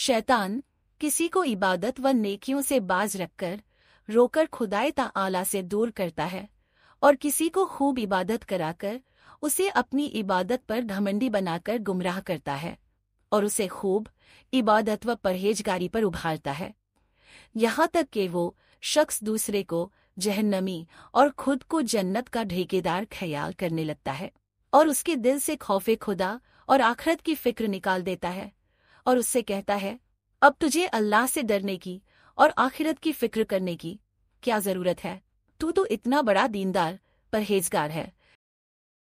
शैतान किसी को इबादत व नेकियों से बाज रखकर रोकर खुदाए आला से दूर करता है और किसी को खूब इबादत कराकर उसे अपनी इबादत पर घमंडी बनाकर गुमराह करता है और उसे खूब इबादत व परहेजगारी पर उभारता है यहाँ तक कि वो शख्स दूसरे को जहन्नमी और खुद को जन्नत का ढेकेदार ख्याल करने लगता है और उसके दिल से खौफे खुदा और आखरत की फिक्र निकाल देता है और उससे कहता है अब तुझे अल्लाह से डरने की और आखिरत की फिक्र करने की क्या जरूरत है तू तो इतना बड़ा दीनदार परहेजगार है